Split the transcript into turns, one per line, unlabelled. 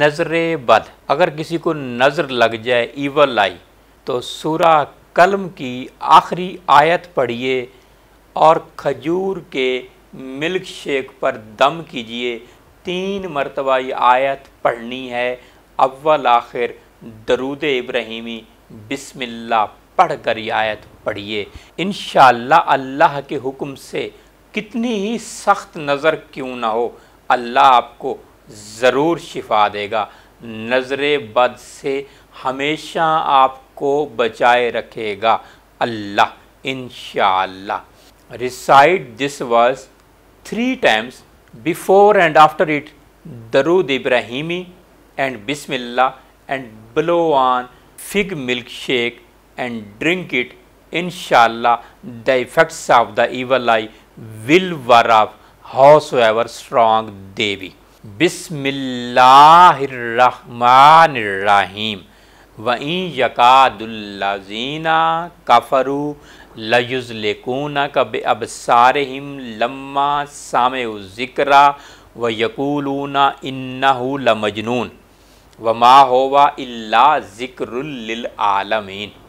نظر بد اگر کسی کو نظر لگ جائے ایول آئی تو سورہ قلم کی آخری آیت پڑھیے اور کھجور کے ملک شیک پر دم کیجئے تین مرتبہ یہ آیت پڑھنی ہے اول آخر درود ابراہیمی بسم اللہ پڑھ کر یہ آیت پڑھیے انشاءاللہ اللہ کے حکم سے کتنی ہی سخت نظر کیوں نہ ہو اللہ آپ کو ضرور شفا دے گا نظر بد سے ہمیشہ آپ کو بچائے رکھے گا اللہ انشاءاللہ شاء recite this verse three times before and after it Durood Ibrahimi and Bismillah and blow on fig milk shake and drink it inshallah the effects of the evil eye will off howsoever strong دیوی بسم اللہ الرحمن الرحیم وَإِن يَقَادُ الَّذِينَ كَفَرُوا لَيُزْلِكُونَكَ بِأَبْسَارِهِمْ لَمَّا سَامِعُ الزِّكْرَ وَيَقُولُونَ إِنَّهُ لَمَجْنُونَ وَمَا هُوَا إِلَّا ذِكْرٌ لِلْعَالَمِينَ